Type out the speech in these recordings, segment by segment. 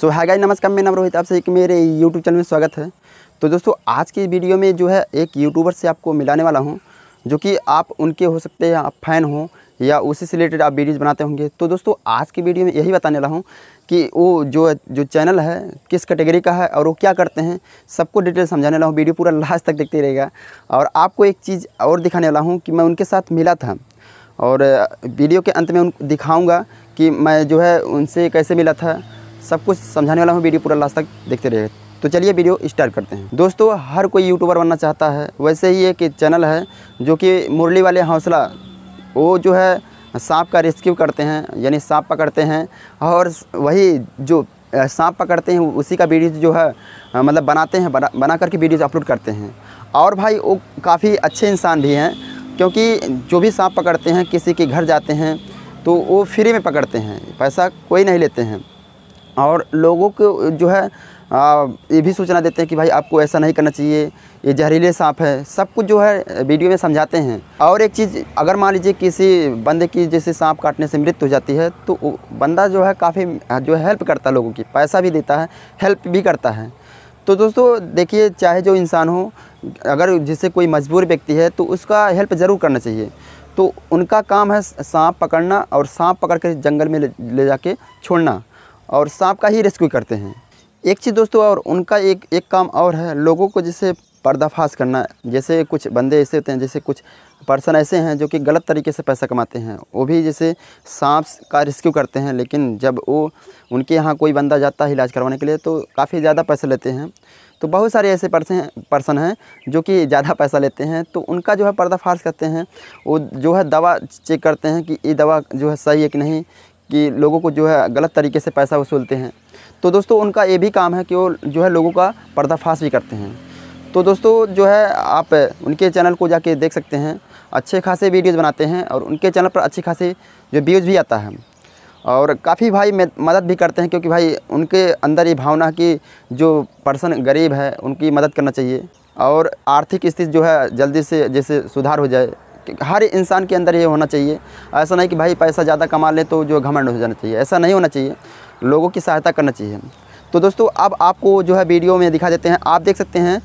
सो है गाई नमस्कार मैं नाम रोहित आपसे एक मेरे यूट्यूब चैनल में स्वागत है तो दोस्तों आज की वीडियो में जो है एक यूट्यूबर से आपको मिलाने वाला हूँ जो कि आप उनके हो सकते हैं आप फ़ैन हो या उसी से रिलेटेड आप वीडियोज़ बनाते होंगे तो दोस्तों आज की वीडियो में यही बताने वाला हूँ कि वो जो जो चैनल है किस कैटेगरी का है और वो क्या करते हैं सबको डिटेल समझाने वाला हूँ वीडियो पूरा लास्ट तक देखते रहेगा और आपको एक चीज़ और दिखाने वाला हूँ कि मैं उनके साथ मिला था और वीडियो के अंत में उन दिखाऊँगा कि मैं जो है उनसे कैसे मिला था सब कुछ समझाने वाला हूँ वीडियो पूरा लास्ट तक देखते रहे तो चलिए वीडियो स्टार्ट करते हैं दोस्तों हर कोई यूट्यूबर बनना चाहता है वैसे ही एक चैनल है जो कि मुरली वाले हौसला वो जो है सांप का रेस्क्यू करते हैं यानी सांप पकड़ते हैं और वही जो सांप पकड़ते हैं उसी का वीडियो जो है मतलब बनाते हैं बना, बना करके वीडियोज़ अपलोड करते हैं और भाई वो काफ़ी अच्छे इंसान भी हैं क्योंकि जो भी सांप पकड़ते हैं किसी के घर जाते हैं तो वो फ्री में पकड़ते हैं पैसा कोई नहीं लेते हैं और लोगों को जो है आ, ये भी सूचना देते हैं कि भाई आपको ऐसा नहीं करना चाहिए ये जहरीले सांप है सब कुछ जो है वीडियो में समझाते हैं और एक चीज़ अगर मान लीजिए किसी बंदे की जैसे सांप काटने से मृत्यु हो जाती है तो बंदा जो है काफ़ी जो है हेल्प करता है लोगों की पैसा भी देता है हेल्प भी करता है तो दोस्तों देखिए चाहे जो इंसान हो अगर जिसे कोई मजबूर व्यक्ति है तो उसका हेल्प ज़रूर करना चाहिए तो उनका काम है सांप पकड़ना और सांप पकड़ कर जंगल में ले, ले जाके छोड़ना और सांप का ही रेस्क्यू करते हैं एक चीज़ दोस्तों और उनका एक एक काम और है लोगों को जैसे पर्दाफाश करना जैसे कुछ बंदे ऐसे होते हैं जैसे कुछ पर्सन ऐसे हैं जो कि गलत तरीके से पैसा कमाते हैं वो भी जैसे सांप का रेस्क्यू करते हैं लेकिन जब वो उनके यहाँ कोई बंदा जाता है इलाज करवाने के लिए तो काफ़ी ज़्यादा पैसे लेते हैं तो बहुत सारे ऐसे पर्सन पर्सन हैं जो कि ज़्यादा पैसा लेते हैं तो उनका जो है पर्दाफाश करते हैं वो जो है दवा चेक करते हैं कि ये दवा जो है सही है कि नहीं कि लोगों को जो है गलत तरीके से पैसा वसूलते हैं तो दोस्तों उनका ये भी काम है कि वो जो है लोगों का पर्दाफाश भी करते हैं तो दोस्तों जो है आप उनके चैनल को जाके देख सकते हैं अच्छे खासे वीडियोज़ बनाते हैं और उनके चैनल पर अच्छे खासे जो व्यूज़ भी आता है और काफ़ी भाई मदद भी करते हैं क्योंकि भाई उनके अंदर ये भावना कि जो पर्सन गरीब है उनकी मदद करना चाहिए और आर्थिक स्थिति जो है जल्दी से जैसे सुधार हो जाए हर इंसान के अंदर ये होना चाहिए ऐसा नहीं कि भाई पैसा ज़्यादा कमा लें तो जो घमंड हो जाना चाहिए ऐसा नहीं होना चाहिए लोगों की सहायता करना चाहिए तो दोस्तों अब आपको जो है वीडियो में दिखा देते हैं आप देख सकते हैं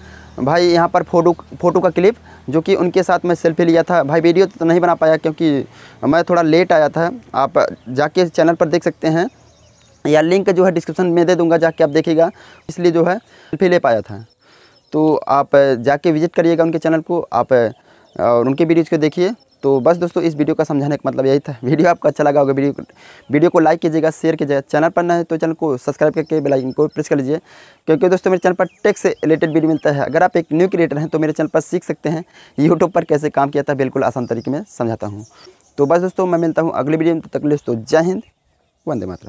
भाई यहाँ पर फ़ोटो फ़ोटो का क्लिप जो कि उनके साथ मैं सेल्फी लिया था भाई वीडियो तो नहीं बना पाया क्योंकि मैं थोड़ा लेट आया था आप जाके चैनल पर देख सकते हैं या लिंक जो है डिस्क्रिप्शन में दे दूंगा जाके आप देखिएगा इसलिए जो है सेल्फी ले पाया था तो आप जाके विज़िट करिएगा उनके चैनल को आप और उनके वीडियोज़ को देखिए तो बस दोस्तों इस वीडियो का समझाने का मतलब यही था वीडियो आपको अच्छा लगा होगा वीडियो वीडियो को लाइक कीजिएगा शेयर कीजिएगा चैनल पर ना है तो चैनल को सब्सक्राइब करके बेल आइकन को प्रेस कर लीजिए क्योंकि दोस्तों मेरे चैनल पर टेक से रिलेटेड वीडियो मिलता है अगर आप एक न्यू क्रिएटर हैं तो मेरे चैनल पर सीख सकते हैं यूट्यूब पर कैसे काम किया था बिल्कुल आसान तरीके में समझाता हूँ तो बस दोस्तों मैं मिलता हूँ अगले वीडियो में तब तक दोस्तों जय हिंद वंदे मातरम